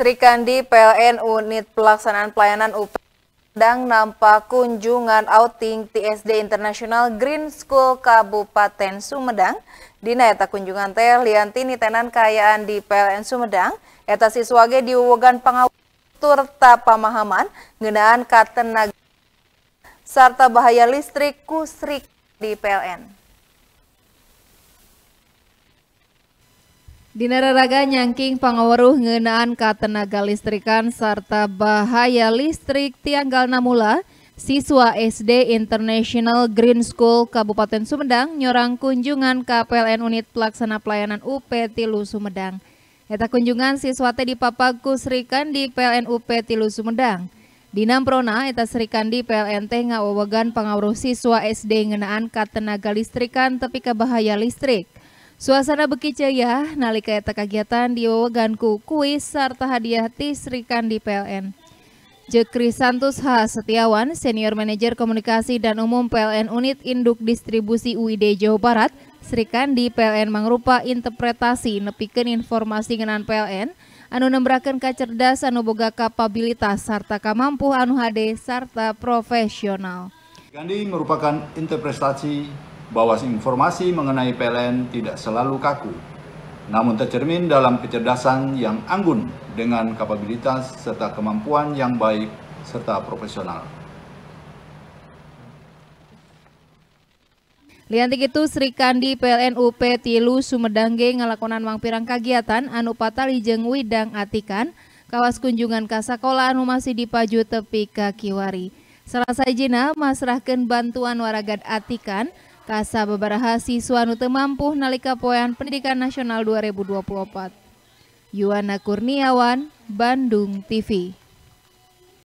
Sri Kandi PLN Unit Pelaksanaan Pelayanan UP sedang nampak kunjungan outing TSD International Green School Kabupaten Sumedang. Dina eta kunjungan teh lianti tenan kayaan di PLN Sumedang, eta siswa ge diwogan pangawas ta pamahaman ngeunaan katenaga sarta bahaya listrik kusrik di PLN. Dinararaga nyangking pengawaruh ngenaan ka tenaga listrikan serta bahaya listrik tianggal namula, siswa SD International Green School Kabupaten Sumedang nyorang kunjungan ke PLN Unit Pelaksana Pelayanan UP Tilu Sumedang. Eta kunjungan siswa teh dipapaku serikan di PLN UP Tilu Sumedang. Di Namprona, eta serikan di PLN teh ngawawagan pangawaruh siswa SD ngenaan ka tenaga listrikan tapi ke bahaya listrik. Suasana bekicaya nalika eta kegiatan diweweganku kuis serta hadiah ti Sri Kandi PLN. Jekri Santus H. Setiawan, Senior Manager Komunikasi dan Umum PLN Unit Induk Distribusi UID Jawa Barat, serikan di PLN mengrupa interpretasi nepikan informasi ngenan PLN, anu nembrakan kacerdas anu boga kapabilitas serta kemampuan anu HD serta profesional. Gandhi merupakan interpretasi bahwa informasi mengenai PLN tidak selalu kaku, namun tercermin dalam kecerdasan yang anggun dengan kapabilitas serta kemampuan yang baik serta profesional. Liantik itu Sri Kandi PLN UP Tilu Sumedangge ngelakonan mangpirang kegiatan anu patali jeng widang atikan kawas kunjungan ka anu masih dipaju tepi ka Kiwari. Salah sajina bantuan waragat atikan Rasa beberapa siswa nu mampu nalika poean pendidikan nasional 2024. Yuana Kurniawan, Bandung TV.